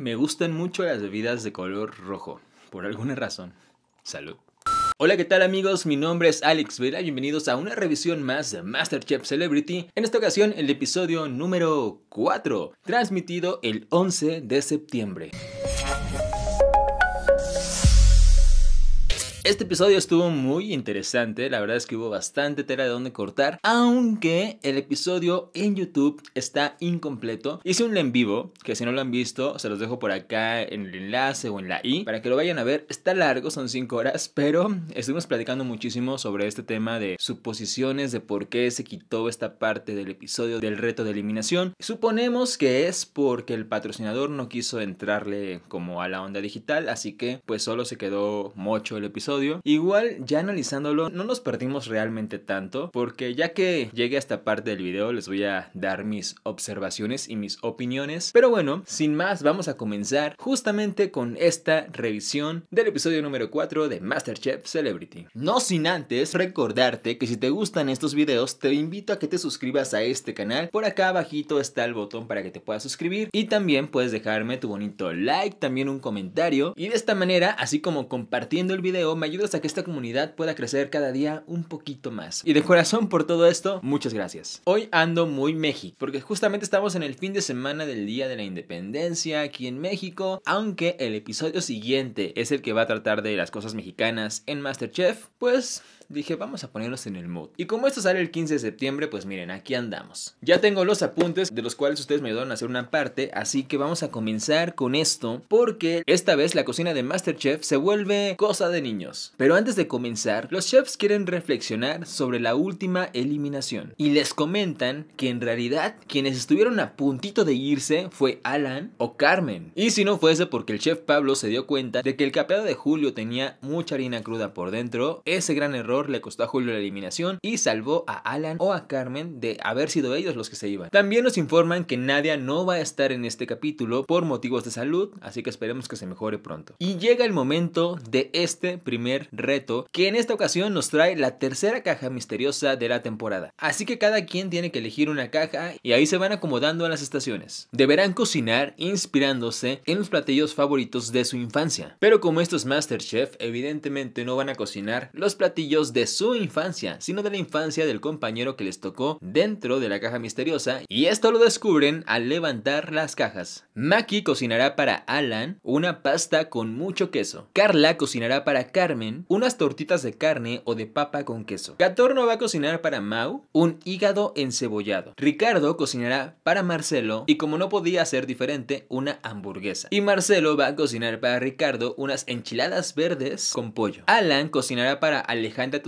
Me gustan mucho las bebidas de color rojo, por alguna razón. Salud. Hola, ¿qué tal amigos? Mi nombre es Alex Vera, bienvenidos a una revisión más de Masterchef Celebrity, en esta ocasión el episodio número 4, transmitido el 11 de septiembre. Este episodio estuvo muy interesante, la verdad es que hubo bastante tela de donde cortar, aunque el episodio en YouTube está incompleto. Hice un en vivo, que si no lo han visto, se los dejo por acá en el enlace o en la i, para que lo vayan a ver. Está largo, son 5 horas, pero estuvimos platicando muchísimo sobre este tema de suposiciones de por qué se quitó esta parte del episodio del reto de eliminación. Suponemos que es porque el patrocinador no quiso entrarle como a la onda digital, así que pues solo se quedó mocho el episodio Igual, ya analizándolo, no nos perdimos realmente tanto, porque ya que llegue a esta parte del video, les voy a dar mis observaciones y mis opiniones. Pero bueno, sin más, vamos a comenzar justamente con esta revisión del episodio número 4 de Masterchef Celebrity. No sin antes recordarte que si te gustan estos videos, te invito a que te suscribas a este canal. Por acá abajito está el botón para que te puedas suscribir y también puedes dejarme tu bonito like, también un comentario y de esta manera, así como compartiendo el video, me ayudas a que esta comunidad pueda crecer cada día un poquito más. Y de corazón por todo esto, muchas gracias. Hoy ando muy México, porque justamente estamos en el fin de semana del Día de la Independencia aquí en México, aunque el episodio siguiente es el que va a tratar de las cosas mexicanas en MasterChef, pues dije, vamos a ponernos en el mood. Y como esto sale el 15 de septiembre, pues miren, aquí andamos. Ya tengo los apuntes de los cuales ustedes me ayudaron a hacer una parte, así que vamos a comenzar con esto, porque esta vez la cocina de Masterchef se vuelve cosa de niños. Pero antes de comenzar, los chefs quieren reflexionar sobre la última eliminación y les comentan que en realidad quienes estuvieron a puntito de irse fue Alan o Carmen. Y si no fuese porque el chef Pablo se dio cuenta de que el capeado de Julio tenía mucha harina cruda por dentro, ese gran error le costó a Julio la eliminación y salvó a Alan o a Carmen de haber sido ellos los que se iban. También nos informan que Nadia no va a estar en este capítulo por motivos de salud, así que esperemos que se mejore pronto. Y llega el momento de este primer reto, que en esta ocasión nos trae la tercera caja misteriosa de la temporada. Así que cada quien tiene que elegir una caja y ahí se van acomodando a las estaciones. Deberán cocinar inspirándose en los platillos favoritos de su infancia. Pero como estos Masterchef, evidentemente no van a cocinar los platillos de su infancia, sino de la infancia del compañero que les tocó dentro de la caja misteriosa y esto lo descubren al levantar las cajas. Maki cocinará para Alan una pasta con mucho queso. Carla cocinará para Carmen unas tortitas de carne o de papa con queso. Catorno va a cocinar para Mau un hígado encebollado. Ricardo cocinará para Marcelo y como no podía ser diferente, una hamburguesa. Y Marcelo va a cocinar para Ricardo unas enchiladas verdes con pollo. Alan cocinará para Alejandra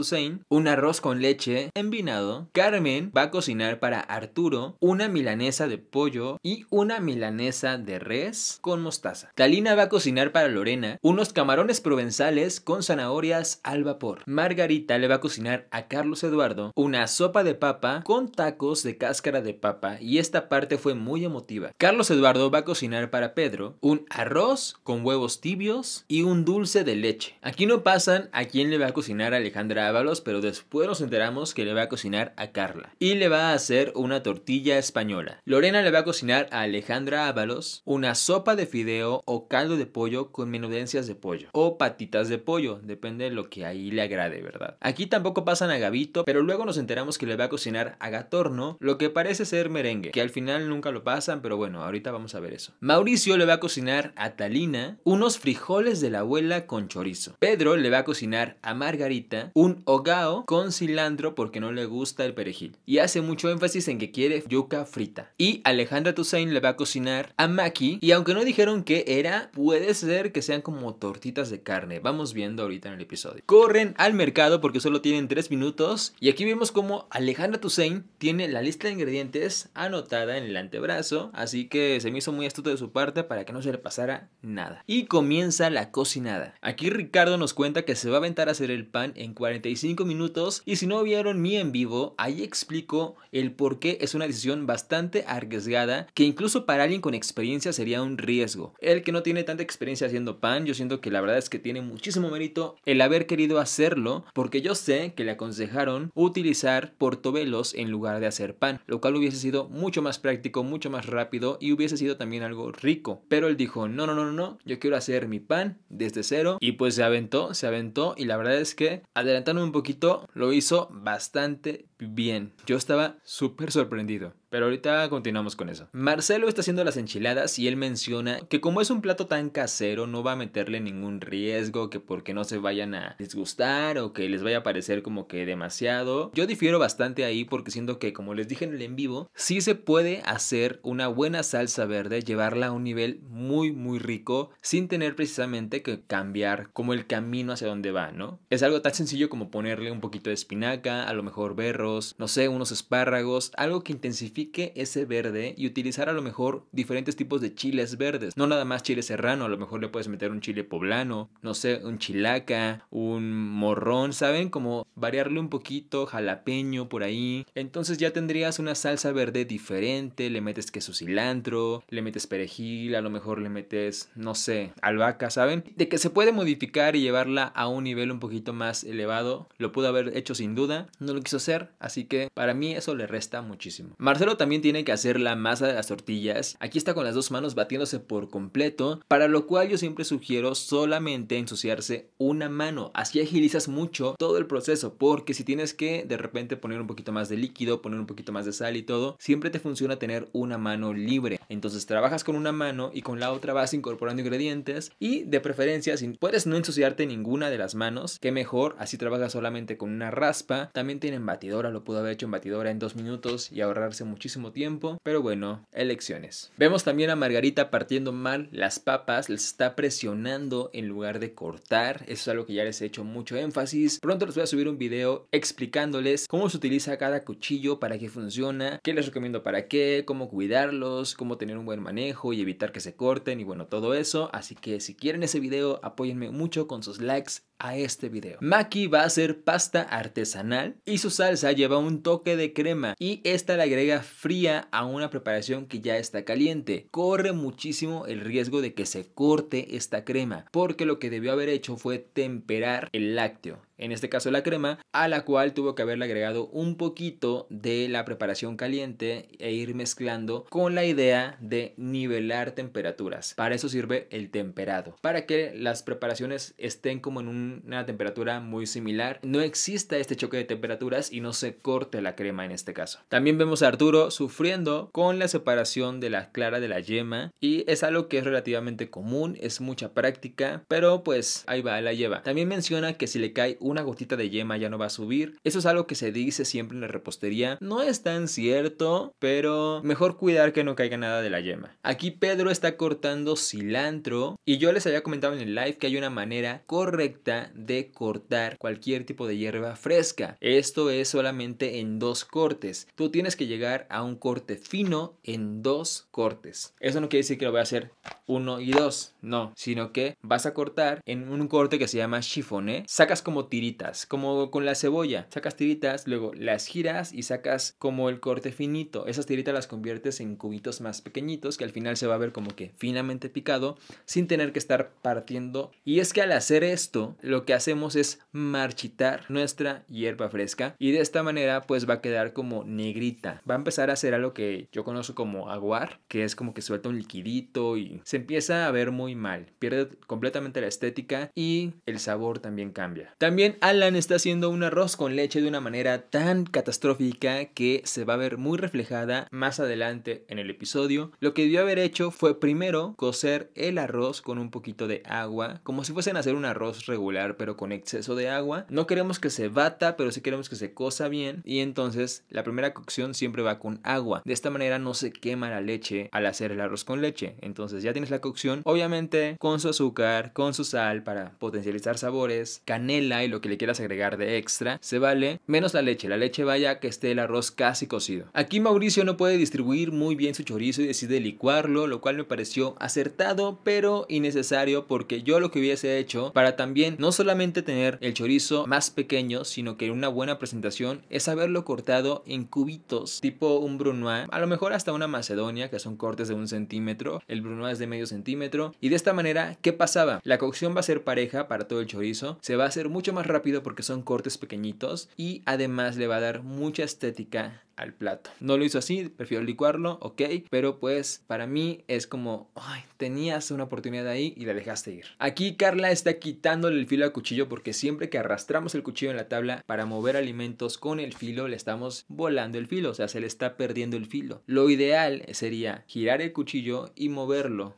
un arroz con leche envinado. Carmen va a cocinar para Arturo una milanesa de pollo y una milanesa de res con mostaza. Talina va a cocinar para Lorena unos camarones provenzales con zanahorias al vapor. Margarita le va a cocinar a Carlos Eduardo una sopa de papa con tacos de cáscara de papa y esta parte fue muy emotiva. Carlos Eduardo va a cocinar para Pedro un arroz con huevos tibios y un dulce de leche. Aquí no pasan a quién le va a cocinar a Alejandra Ábalos, pero después nos enteramos que le va a cocinar a Carla y le va a hacer una tortilla española. Lorena le va a cocinar a Alejandra Ábalos una sopa de fideo o caldo de pollo con menudencias de pollo o patitas de pollo, depende de lo que ahí le agrade, ¿verdad? Aquí tampoco pasan a Gavito, pero luego nos enteramos que le va a cocinar a Gatorno lo que parece ser merengue, que al final nunca lo pasan, pero bueno, ahorita vamos a ver eso. Mauricio le va a cocinar a Talina unos frijoles de la abuela con chorizo. Pedro le va a cocinar a Margarita un hogao con cilantro porque no le gusta el perejil. Y hace mucho énfasis en que quiere yuca frita. Y Alejandra Toussaint le va a cocinar a Maki. Y aunque no dijeron qué era, puede ser que sean como tortitas de carne. Vamos viendo ahorita en el episodio. Corren al mercado porque solo tienen 3 minutos. Y aquí vemos como Alejandra Toussaint tiene la lista de ingredientes anotada en el antebrazo. Así que se me hizo muy astuto de su parte para que no se le pasara nada. Y comienza la cocinada. Aquí Ricardo nos cuenta que se va a aventar a hacer el pan en 45 minutos y si no vieron mi en vivo, ahí explico el por qué es una decisión bastante arriesgada que incluso para alguien con experiencia sería un riesgo. El que no tiene tanta experiencia haciendo pan, yo siento que la verdad es que tiene muchísimo mérito el haber querido hacerlo porque yo sé que le aconsejaron utilizar portobelos en lugar de hacer pan, lo cual hubiese sido mucho más práctico, mucho más rápido y hubiese sido también algo rico. Pero él dijo, no, no, no, no, yo quiero hacer mi pan desde cero y pues se aventó, se aventó y la verdad es que adelante un poquito, lo hizo bastante bien. Yo estaba súper sorprendido. Pero ahorita continuamos con eso. Marcelo está haciendo las enchiladas y él menciona que como es un plato tan casero no va a meterle ningún riesgo que porque no se vayan a disgustar o que les vaya a parecer como que demasiado. Yo difiero bastante ahí porque siento que como les dije en el en vivo, sí se puede hacer una buena salsa verde, llevarla a un nivel muy muy rico sin tener precisamente que cambiar como el camino hacia donde va, ¿no? Es algo tan sencillo como ponerle un poquito de espinaca, a lo mejor berro, no sé, unos espárragos, algo que intensifique ese verde y utilizar a lo mejor diferentes tipos de chiles verdes. No nada más chile serrano, a lo mejor le puedes meter un chile poblano, no sé, un chilaca, un morrón, ¿saben? Como variarle un poquito, jalapeño por ahí. Entonces ya tendrías una salsa verde diferente, le metes queso cilantro, le metes perejil, a lo mejor le metes, no sé, albahaca, ¿saben? De que se puede modificar y llevarla a un nivel un poquito más elevado, lo pudo haber hecho sin duda, no lo quiso hacer, Así que para mí eso le resta muchísimo. Marcelo también tiene que hacer la masa de las tortillas. Aquí está con las dos manos batiéndose por completo, para lo cual yo siempre sugiero solamente ensuciarse una mano. Así agilizas mucho todo el proceso, porque si tienes que de repente poner un poquito más de líquido, poner un poquito más de sal y todo, siempre te funciona tener una mano libre. Entonces trabajas con una mano y con la otra vas incorporando ingredientes y de preferencia si puedes no ensuciarte ninguna de las manos, que mejor, así trabajas solamente con una raspa. También tienen batidora lo pudo haber hecho en batidora en dos minutos y ahorrarse muchísimo tiempo, pero bueno, elecciones. Vemos también a Margarita partiendo mal las papas, les está presionando en lugar de cortar, eso es algo que ya les he hecho mucho énfasis. Pronto les voy a subir un video explicándoles cómo se utiliza cada cuchillo, para qué funciona, qué les recomiendo para qué, cómo cuidarlos, cómo tener un buen manejo y evitar que se corten y bueno, todo eso. Así que si quieren ese video, apóyenme mucho con sus likes a este video. Maki va a hacer pasta artesanal y su salsa lleva un toque de crema y esta la agrega fría a una preparación que ya está caliente. Corre muchísimo el riesgo de que se corte esta crema porque lo que debió haber hecho fue temperar el lácteo en este caso la crema, a la cual tuvo que haberle agregado un poquito de la preparación caliente e ir mezclando con la idea de nivelar temperaturas. Para eso sirve el temperado, para que las preparaciones estén como en una temperatura muy similar, no exista este choque de temperaturas y no se corte la crema en este caso. También vemos a Arturo sufriendo con la separación de la clara de la yema y es algo que es relativamente común, es mucha práctica, pero pues ahí va, la lleva. También menciona que si le cae una gotita de yema ya no va a subir. Eso es algo que se dice siempre en la repostería. No es tan cierto, pero mejor cuidar que no caiga nada de la yema. Aquí Pedro está cortando cilantro y yo les había comentado en el live que hay una manera correcta de cortar cualquier tipo de hierba fresca. Esto es solamente en dos cortes. Tú tienes que llegar a un corte fino en dos cortes. Eso no quiere decir que lo voy a hacer uno y dos, no, sino que vas a cortar en un corte que se llama chifoné. Sacas como tiritas, como con la cebolla. Sacas tiritas, luego las giras y sacas como el corte finito. Esas tiritas las conviertes en cubitos más pequeñitos que al final se va a ver como que finamente picado sin tener que estar partiendo. Y es que al hacer esto, lo que hacemos es marchitar nuestra hierba fresca y de esta manera pues va a quedar como negrita. Va a empezar a hacer algo que yo conozco como aguar, que es como que suelta un liquidito y se empieza a ver muy mal. Pierde completamente la estética y el sabor también cambia. También Alan está haciendo un arroz con leche de una manera tan catastrófica que se va a ver muy reflejada más adelante en el episodio. Lo que debió haber hecho fue primero cocer el arroz con un poquito de agua, como si fuesen a hacer un arroz regular pero con exceso de agua. No queremos que se bata, pero sí queremos que se cosa bien y entonces la primera cocción siempre va con agua. De esta manera no se quema la leche al hacer el arroz con leche. Entonces ya tienes la cocción, obviamente con su azúcar, con su sal para potencializar sabores, canela y lo que le quieras agregar de extra, se vale, menos la leche. La leche vaya que esté el arroz casi cocido. Aquí Mauricio no puede distribuir muy bien su chorizo y decide licuarlo, lo cual me pareció acertado, pero innecesario porque yo lo que hubiese hecho para también no solamente tener el chorizo más pequeño, sino que una buena presentación es haberlo cortado en cubitos, tipo un brunoise, a lo mejor hasta una macedonia, que son cortes de un centímetro, el brunoise es de medio centímetro, y de esta manera, ¿qué pasaba? La cocción va a ser pareja para todo el chorizo, se va a hacer mucho más rápido porque son cortes pequeñitos y además le va a dar mucha estética al plato. No lo hizo así, prefiero licuarlo, ok, pero pues para mí es como, tenías una oportunidad ahí y la dejaste ir. Aquí Carla está quitándole el filo al cuchillo porque siempre que arrastramos el cuchillo en la tabla para mover alimentos con el filo, le estamos volando el filo, o sea, se le está perdiendo el filo. Lo ideal sería girar el cuchillo y moverlo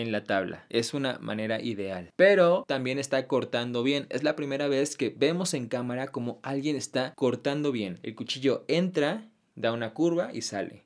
en la tabla. Es una manera ideal. Pero también está cortando bien. Es la primera vez que vemos en cámara como alguien está cortando bien. El cuchillo entra, da una curva y sale.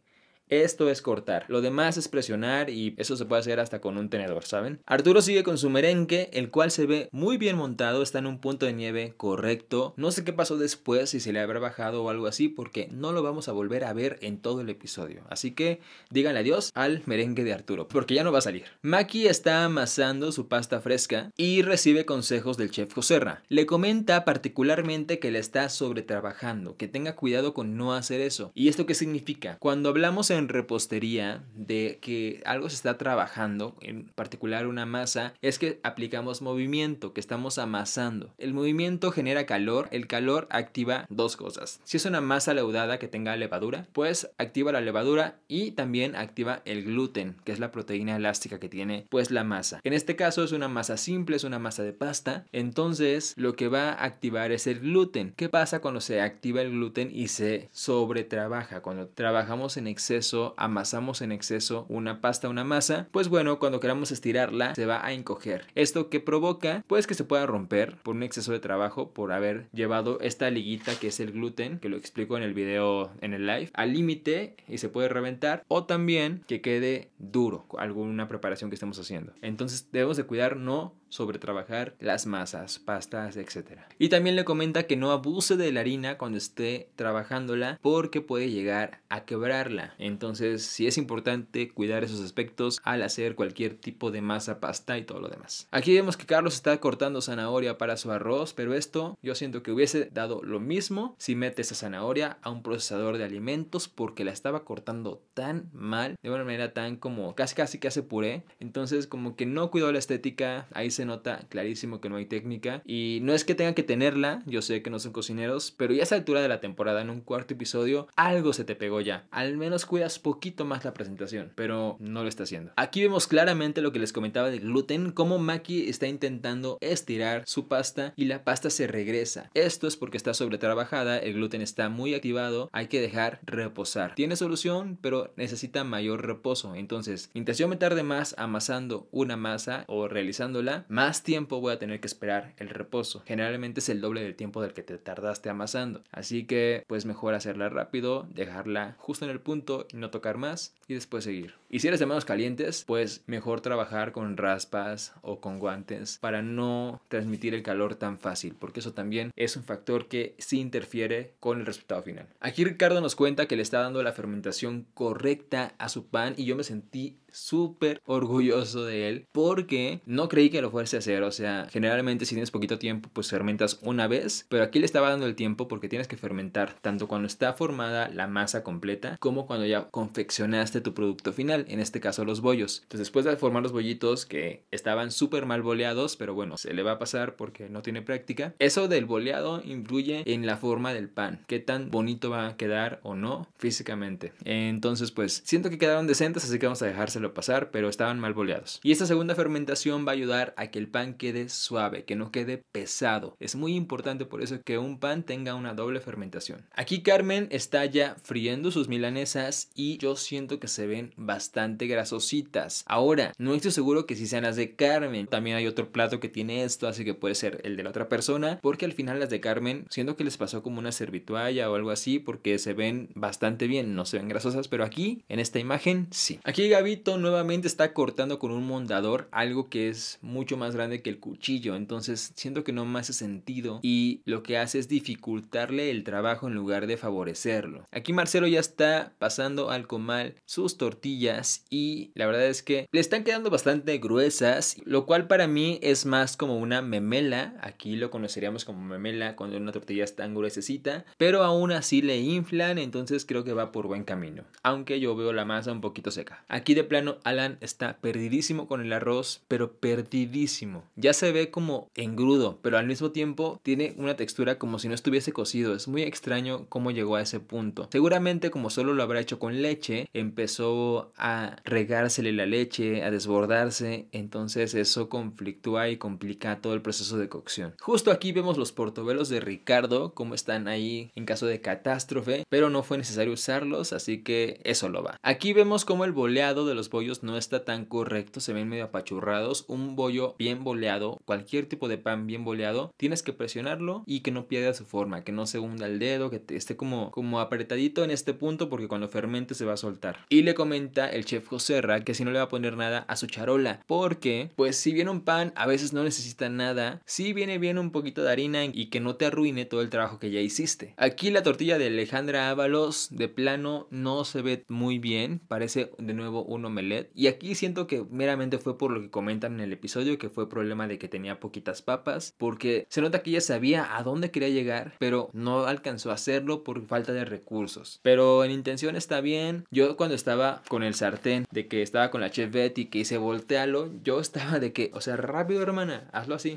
Esto es cortar. Lo demás es presionar y eso se puede hacer hasta con un tenedor, ¿saben? Arturo sigue con su merengue, el cual se ve muy bien montado, está en un punto de nieve correcto. No sé qué pasó después, si se le habrá bajado o algo así, porque no lo vamos a volver a ver en todo el episodio. Así que díganle adiós al merengue de Arturo, porque ya no va a salir. Maki está amasando su pasta fresca y recibe consejos del chef Joserra. Le comenta particularmente que le está sobretrabajando, que tenga cuidado con no hacer eso. ¿Y esto qué significa? Cuando hablamos en en repostería de que algo se está trabajando, en particular una masa, es que aplicamos movimiento, que estamos amasando. El movimiento genera calor, el calor activa dos cosas. Si es una masa leudada que tenga levadura, pues activa la levadura y también activa el gluten, que es la proteína elástica que tiene pues la masa. En este caso es una masa simple, es una masa de pasta, entonces lo que va a activar es el gluten. ¿Qué pasa cuando se activa el gluten y se sobretrabaja? Cuando trabajamos en exceso amasamos en exceso una pasta, una masa, pues bueno, cuando queramos estirarla se va a encoger. Esto que provoca, pues que se pueda romper por un exceso de trabajo, por haber llevado esta liguita que es el gluten, que lo explico en el video, en el live, al límite y se puede reventar, o también que quede duro alguna preparación que estemos haciendo. Entonces debemos de cuidar no sobre trabajar las masas, pastas, etcétera. Y también le comenta que no abuse de la harina cuando esté trabajándola porque puede llegar a quebrarla. Entonces, sí es importante cuidar esos aspectos al hacer cualquier tipo de masa, pasta y todo lo demás. Aquí vemos que Carlos está cortando zanahoria para su arroz, pero esto yo siento que hubiese dado lo mismo si mete esa zanahoria a un procesador de alimentos porque la estaba cortando tan mal, de una manera tan como casi casi que hace puré. Entonces, como que no cuidó la estética, ahí se nota clarísimo que no hay técnica y no es que tenga que tenerla, yo sé que no son cocineros, pero ya a esa altura de la temporada, en un cuarto episodio, algo se te pegó ya. Al menos poquito más la presentación, pero no lo está haciendo. Aquí vemos claramente lo que les comentaba de gluten, cómo Maki está intentando estirar su pasta y la pasta se regresa. Esto es porque está sobretrabajada, el gluten está muy activado, hay que dejar reposar. Tiene solución, pero necesita mayor reposo. Entonces, intención me tarde más amasando una masa o realizándola, más tiempo voy a tener que esperar el reposo. Generalmente es el doble del tiempo del que te tardaste amasando. Así que, pues mejor hacerla rápido, dejarla justo en el punto no tocar más y después seguir. Y si eres de manos calientes, pues mejor trabajar con raspas o con guantes para no transmitir el calor tan fácil, porque eso también es un factor que sí interfiere con el resultado final. Aquí Ricardo nos cuenta que le está dando la fermentación correcta a su pan y yo me sentí súper orgulloso de él porque no creí que lo fuese a hacer. O sea, generalmente si tienes poquito tiempo, pues fermentas una vez, pero aquí le estaba dando el tiempo porque tienes que fermentar tanto cuando está formada la masa completa como cuando ya confeccionaste tu producto final en este caso los bollos. Entonces después de formar los bollitos que estaban súper mal boleados, pero bueno, se le va a pasar porque no tiene práctica, eso del boleado influye en la forma del pan, qué tan bonito va a quedar o no físicamente. Entonces pues siento que quedaron decentes, así que vamos a dejárselo pasar, pero estaban mal boleados. Y esta segunda fermentación va a ayudar a que el pan quede suave, que no quede pesado. Es muy importante por eso que un pan tenga una doble fermentación. Aquí Carmen está ya friendo sus milanesas y yo siento que se ven bastante bastante grasositas. Ahora, no estoy seguro que si sean las de Carmen. También hay otro plato que tiene esto, así que puede ser el de la otra persona, porque al final las de Carmen, siento que les pasó como una servitualla o algo así, porque se ven bastante bien, no se ven grasosas, pero aquí, en esta imagen, sí. Aquí Gabito nuevamente está cortando con un mondador, algo que es mucho más grande que el cuchillo, entonces siento que no más hace sentido y lo que hace es dificultarle el trabajo en lugar de favorecerlo. Aquí Marcelo ya está pasando al comal sus tortillas y la verdad es que le están quedando bastante gruesas, lo cual para mí es más como una memela, aquí lo conoceríamos como memela cuando una tortilla es tan gruesecita, pero aún así le inflan, entonces creo que va por buen camino, aunque yo veo la masa un poquito seca. Aquí de plano Alan está perdidísimo con el arroz, pero perdidísimo. Ya se ve como engrudo, pero al mismo tiempo tiene una textura como si no estuviese cocido, es muy extraño cómo llegó a ese punto. Seguramente como solo lo habrá hecho con leche, empezó a regársele la leche, a desbordarse, entonces eso conflictúa y complica todo el proceso de cocción. Justo aquí vemos los portobelos de Ricardo, cómo están ahí en caso de catástrofe, pero no fue necesario usarlos, así que eso lo va. Aquí vemos cómo el boleado de los bollos no está tan correcto, se ven medio apachurrados, un bollo bien boleado, cualquier tipo de pan bien boleado, tienes que presionarlo y que no pierda su forma, que no se hunda el dedo, que esté como, como apretadito en este punto porque cuando fermente se va a soltar. Y le comenta el chef Joserra que si no le va a poner nada a su charola, porque pues si viene un pan a veces no necesita nada, si viene bien un poquito de harina y que no te arruine todo el trabajo que ya hiciste. Aquí la tortilla de Alejandra Ábalos de plano no se ve muy bien, parece de nuevo un omelette y aquí siento que meramente fue por lo que comentan en el episodio que fue problema de que tenía poquitas papas, porque se nota que ella sabía a dónde quería llegar, pero no alcanzó a hacerlo por falta de recursos. Pero en intención está bien. Yo cuando estaba con el sartén, de que estaba con la chef Betty, que hice voltealo, yo estaba de que, o sea, rápido hermana, hazlo así,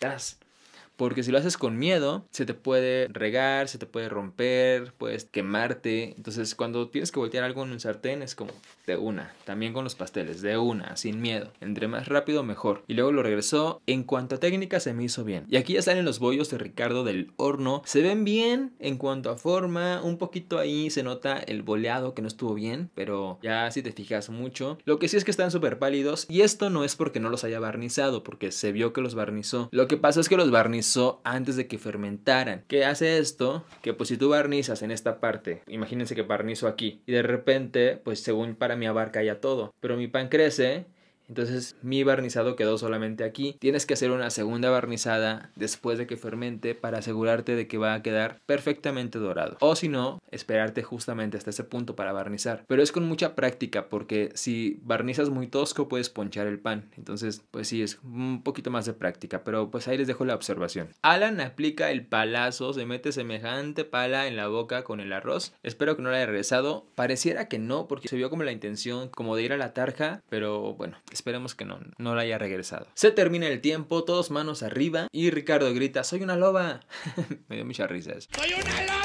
tras. Porque si lo haces con miedo, se te puede regar, se te puede romper, puedes quemarte. Entonces, cuando tienes que voltear algo en un sartén, es como de una. También con los pasteles, de una, sin miedo. Entre más rápido, mejor. Y luego lo regresó. En cuanto a técnica, se me hizo bien. Y aquí ya salen los bollos de Ricardo del horno. Se ven bien en cuanto a forma. Un poquito ahí se nota el boleado que no estuvo bien, pero ya si te fijas mucho. Lo que sí es que están súper pálidos. Y esto no es porque no los haya barnizado, porque se vio que los barnizó. Lo que pasa es que los barnizó antes de que fermentaran. ¿Qué hace esto? Que pues si tú barnizas en esta parte, imagínense que barnizo aquí y de repente, pues según para mi abarca ya todo, pero mi pan crece entonces mi barnizado quedó solamente aquí. Tienes que hacer una segunda barnizada después de que fermente para asegurarte de que va a quedar perfectamente dorado. O si no, esperarte justamente hasta ese punto para barnizar. Pero es con mucha práctica porque si barnizas muy tosco puedes ponchar el pan. Entonces, pues sí, es un poquito más de práctica. Pero pues ahí les dejo la observación. Alan aplica el palazo, se mete semejante pala en la boca con el arroz. Espero que no le haya regresado. Pareciera que no porque se vio como la intención como de ir a la tarja. Pero bueno, Esperemos que no, no la haya regresado. Se termina el tiempo, todos manos arriba y Ricardo grita, soy una loba. Me dio muchas risas. ¡Soy una loba!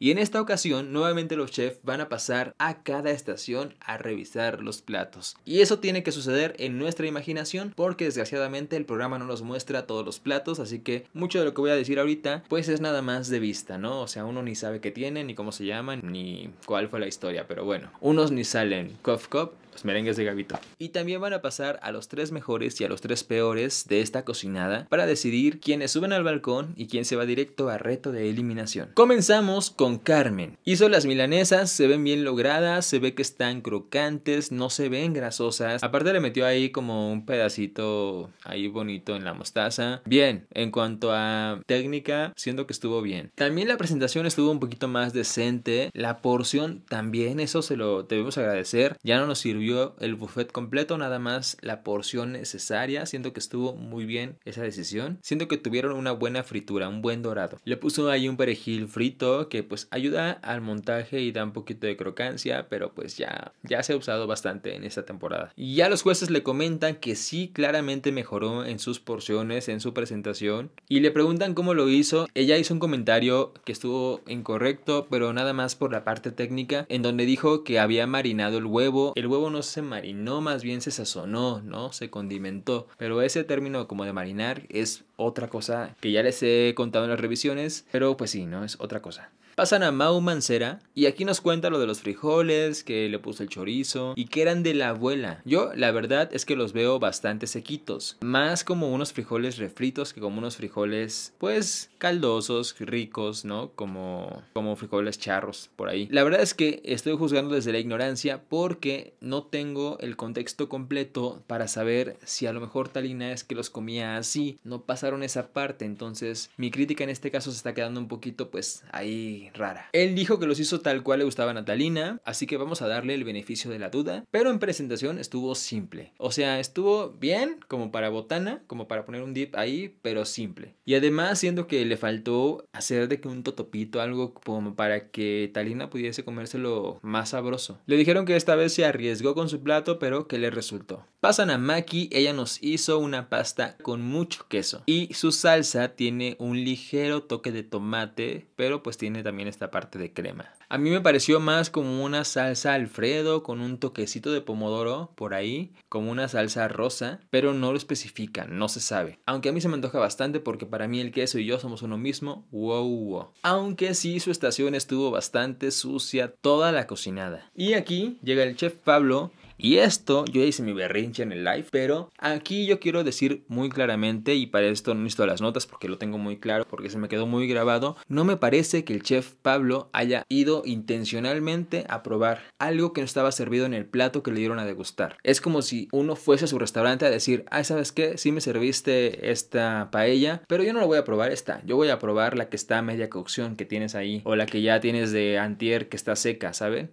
Y en esta ocasión, nuevamente los chefs van a pasar a cada estación a revisar los platos. Y eso tiene que suceder en nuestra imaginación porque desgraciadamente el programa no nos muestra todos los platos, así que mucho de lo que voy a decir ahorita pues es nada más de vista, ¿no? O sea, uno ni sabe qué tiene, ni cómo se llaman, ni cuál fue la historia, pero bueno, unos ni salen cop cop los merengues de Gavito. Y también van a pasar a los tres mejores y a los tres peores de esta cocinada para decidir quiénes suben al balcón y quién se va directo a reto de eliminación. Comenzamos con Carmen. Hizo las milanesas, se ven bien logradas, se ve que están crocantes, no se ven grasosas. Aparte le metió ahí como un pedacito ahí bonito en la mostaza. Bien, en cuanto a técnica, siento que estuvo bien. También la presentación estuvo un poquito más decente. La porción también, eso se lo debemos agradecer. Ya no nos sirvió el buffet completo, nada más la porción necesaria. Siento que estuvo muy bien esa decisión. Siento que tuvieron una buena fritura, un buen dorado. Le puso ahí un perejil frito que pues ayuda al montaje y da un poquito de crocancia, pero pues ya, ya se ha usado bastante en esta temporada. Y ya los jueces le comentan que sí, claramente mejoró en sus porciones, en su presentación. Y le preguntan cómo lo hizo. Ella hizo un comentario que estuvo incorrecto, pero nada más por la parte técnica, en donde dijo que había marinado el huevo. El huevo no se marinó, más bien se sazonó, ¿no? Se condimentó. Pero ese término como de marinar es otra cosa que ya les he contado en las revisiones, pero pues sí, ¿no? Es otra cosa. Pasan a Mau Mancera y aquí nos cuenta lo de los frijoles, que le puso el chorizo y que eran de la abuela. Yo la verdad es que los veo bastante sequitos, más como unos frijoles refritos que como unos frijoles pues caldosos, ricos, ¿no? Como, como frijoles charros por ahí. La verdad es que estoy juzgando desde la ignorancia porque no tengo el contexto completo para saber si a lo mejor Talina es que los comía así, no pasaron esa parte, entonces mi crítica en este caso se está quedando un poquito pues ahí rara. Él dijo que los hizo tal cual le gustaba a Natalina, así que vamos a darle el beneficio de la duda, pero en presentación estuvo simple. O sea, estuvo bien como para botana, como para poner un dip ahí, pero simple. Y además siendo que le faltó hacer de que un totopito algo como para que Talina pudiese comérselo más sabroso. Le dijeron que esta vez se arriesgó con su plato, pero que le resultó. Pasan a Maki, ella nos hizo una pasta con mucho queso y su salsa tiene un ligero toque de tomate, pero pues tiene también esta parte de crema. A mí me pareció más como una salsa Alfredo con un toquecito de pomodoro por ahí, como una salsa rosa, pero no lo especifica, no se sabe. Aunque a mí se me antoja bastante porque para mí el queso y yo somos uno mismo, wow, wow. Aunque sí su estación estuvo bastante sucia toda la cocinada. Y aquí llega el chef Pablo y esto, yo ya hice mi berrinche en el live, pero aquí yo quiero decir muy claramente, y para esto no necesito las notas porque lo tengo muy claro, porque se me quedó muy grabado, no me parece que el chef Pablo haya ido intencionalmente a probar algo que no estaba servido en el plato que le dieron a degustar. Es como si uno fuese a su restaurante a decir, ay, ¿sabes qué? Sí me serviste esta paella, pero yo no la voy a probar esta, yo voy a probar la que está a media cocción que tienes ahí, o la que ya tienes de antier que está seca, ¿saben?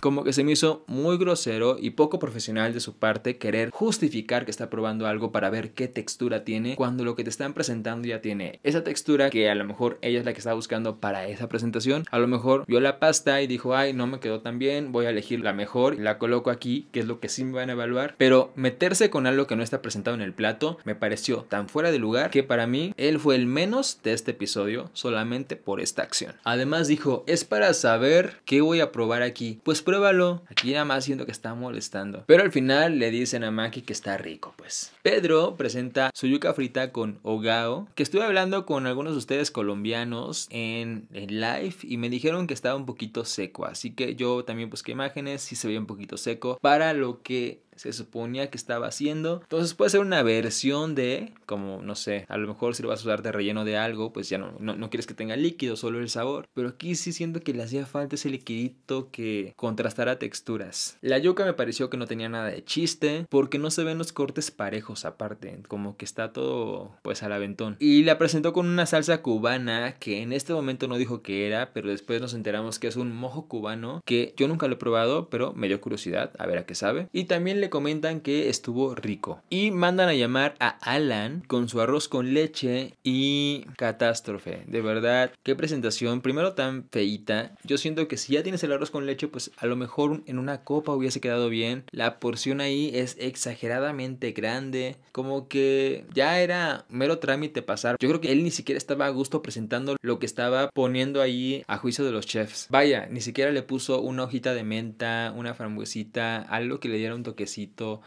Como que se me hizo muy grosero y poco profesional de su parte querer justificar que está probando algo para ver qué textura tiene cuando lo que te están presentando ya tiene esa textura que a lo mejor ella es la que está buscando para esa presentación. A lo mejor vio la pasta y dijo, ay, no me quedó tan bien, voy a elegir la mejor, la coloco aquí, que es lo que sí me van a evaluar. Pero meterse con algo que no está presentado en el plato me pareció tan fuera de lugar que para mí él fue el menos de este episodio solamente por esta acción. Además dijo, es para saber qué voy a probar aquí. Pues pruébalo. Aquí nada más siento que está molestando pero al final le dicen a Maki que está rico, pues. Pedro presenta su yuca frita con hogao, que estuve hablando con algunos de ustedes colombianos en live y me dijeron que estaba un poquito seco, así que yo también busqué imágenes y se veía un poquito seco para lo que se suponía que estaba haciendo. Entonces puede ser una versión de, como no sé, a lo mejor si lo vas a usar de relleno de algo, pues ya no, no, quieres que tenga líquido, solo el sabor. Pero aquí sí siento que le hacía falta ese liquidito que contrastara texturas. La yuca me pareció que no tenía nada de chiste porque no se ven los cortes parejos aparte, como que está todo pues al aventón. Y la presentó con una salsa cubana que en este momento no dijo que era, pero después nos enteramos que es un mojo cubano que yo nunca lo he probado, pero me dio curiosidad a ver a qué sabe. Y también le comentan que estuvo rico. Y mandan a llamar a Alan con su arroz con leche y catástrofe. De verdad, qué presentación. Primero tan feita. Yo siento que si ya tienes el arroz con leche, pues a lo mejor en una copa hubiese quedado bien. La porción ahí es exageradamente grande. Como que ya era mero trámite pasar. Yo creo que él ni siquiera estaba a gusto presentando lo que estaba poniendo ahí a juicio de los chefs. Vaya, ni siquiera le puso una hojita de menta, una frambuesita, algo que le diera un toquecito necesito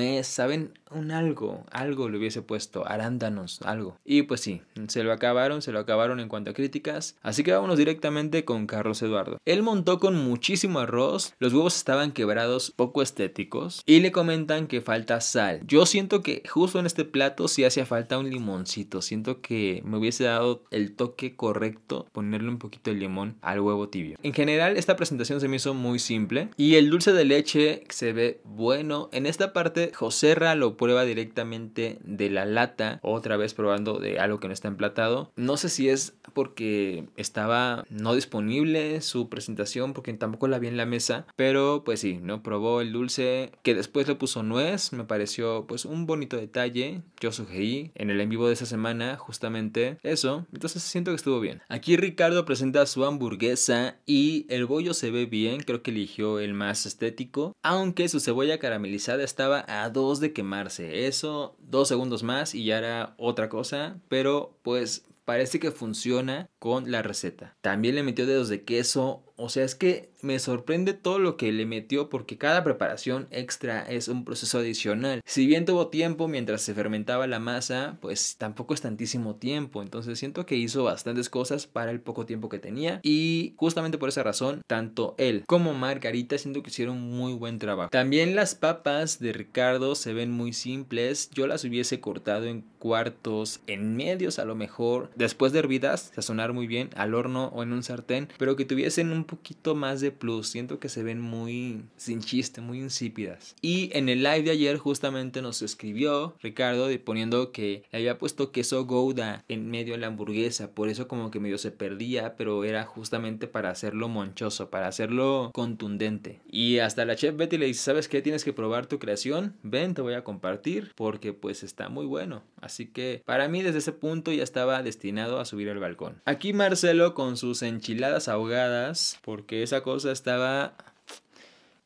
es, ¿saben? Un algo, algo le hubiese puesto, arándanos, algo. Y pues sí, se lo acabaron, se lo acabaron en cuanto a críticas. Así que vámonos directamente con Carlos Eduardo. Él montó con muchísimo arroz, los huevos estaban quebrados, poco estéticos, y le comentan que falta sal. Yo siento que justo en este plato sí hacía falta un limoncito, siento que me hubiese dado el toque correcto ponerle un poquito de limón al huevo tibio. En general, esta presentación se me hizo muy simple y el dulce de leche se ve bueno. En esta parte José Joserra lo prueba directamente de la lata, otra vez probando de algo que no está emplatado. No sé si es porque estaba no disponible su presentación, porque tampoco la vi en la mesa, pero pues sí, ¿no? Probó el dulce, que después le puso nuez, me pareció pues un bonito detalle. Yo sugerí en el en vivo de esa semana justamente eso, entonces siento que estuvo bien. Aquí Ricardo presenta su hamburguesa y el bollo se ve bien, creo que eligió el más estético, aunque su cebolla caramelizada estaba a dos de quemarse. Eso, dos segundos más y ya era otra cosa, pero pues parece que funciona con la receta. También le metió dedos de queso, o sea, es que me sorprende todo lo que le metió porque cada preparación extra es un proceso adicional. Si bien tuvo tiempo mientras se fermentaba la masa, pues tampoco es tantísimo tiempo. Entonces siento que hizo bastantes cosas para el poco tiempo que tenía y justamente por esa razón, tanto él como Margarita siento que hicieron muy buen trabajo. También las papas de Ricardo se ven muy simples. Yo las hubiese cortado en cuartos, en medios a lo mejor, después de hervidas, sazonar muy bien al horno o en un sartén, pero que tuviesen un poquito más de plus. Siento que se ven muy sin chiste, muy insípidas. Y en el live de ayer justamente nos escribió Ricardo poniendo que le había puesto queso Gouda en medio de la hamburguesa. Por eso como que medio se perdía, pero era justamente para hacerlo monchoso, para hacerlo contundente. Y hasta la chef Betty le dice, ¿sabes qué? Tienes que probar tu creación. Ven, te voy a compartir porque pues está muy bueno. Así que para mí desde ese punto ya estaba destinado a subir al balcón. Aquí Marcelo con sus enchiladas ahogadas porque esa cosa estaba...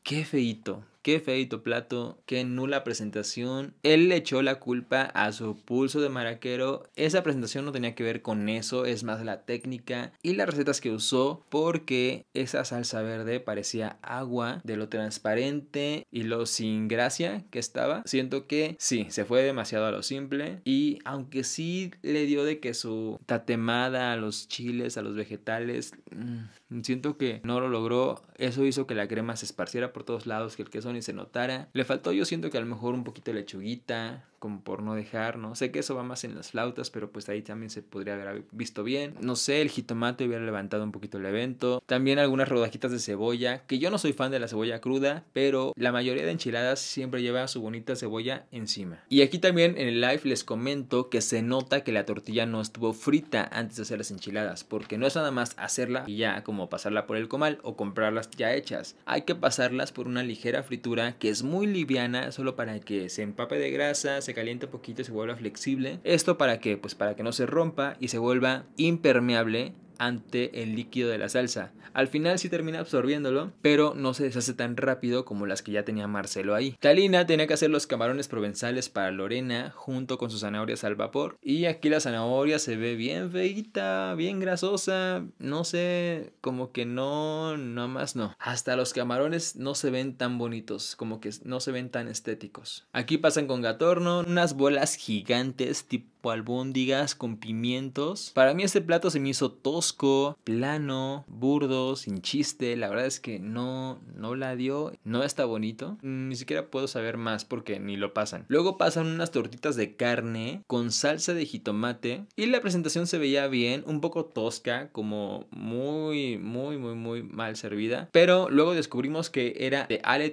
Qué feito, Qué feito plato, qué nula presentación. Él le echó la culpa a su pulso de maraquero. Esa presentación no tenía que ver con eso, es más la técnica y las recetas que usó porque esa salsa verde parecía agua de lo transparente y lo sin gracia que estaba. Siento que sí, se fue demasiado a lo simple y aunque sí le dio de que su tatemada a los chiles, a los vegetales, mm, siento que no lo logró. Eso hizo que la crema se esparciera por todos lados, que el queso se notara. Le faltó yo siento que a lo mejor un poquito de lechuguita, como por no dejar, ¿no? Sé que eso va más en las flautas, pero pues ahí también se podría haber visto bien. No sé, el jitomate hubiera levantado un poquito el evento. También algunas rodajitas de cebolla, que yo no soy fan de la cebolla cruda, pero la mayoría de enchiladas siempre lleva su bonita cebolla encima. Y aquí también en el live les comento que se nota que la tortilla no estuvo frita antes de hacer las enchiladas, porque no es nada más hacerla y ya como pasarla por el comal o comprarlas ya hechas. Hay que pasarlas por una ligera fritura que es muy liviana, solo para que se empape de grasa, caliente un poquito se vuelva flexible. Esto para que, pues para que no se rompa y se vuelva impermeable ante el líquido de la salsa. Al final sí termina absorbiéndolo, pero no se deshace tan rápido como las que ya tenía Marcelo ahí. Talina tenía que hacer los camarones provenzales para Lorena junto con sus zanahorias al vapor. Y aquí la zanahoria se ve bien feita, bien grasosa, no sé, como que no, nada más no. Hasta los camarones no se ven tan bonitos, como que no se ven tan estéticos. Aquí pasan con Gatorno unas bolas gigantes tipo o albóndigas con pimientos. Para mí este plato se me hizo tosco, plano, burdo, sin chiste. La verdad es que no, no la dio, no está bonito. Mm, ni siquiera puedo saber más porque ni lo pasan. Luego pasan unas tortitas de carne con salsa de jitomate y la presentación se veía bien, un poco tosca, como muy, muy, muy, muy mal servida. Pero luego descubrimos que era de Ale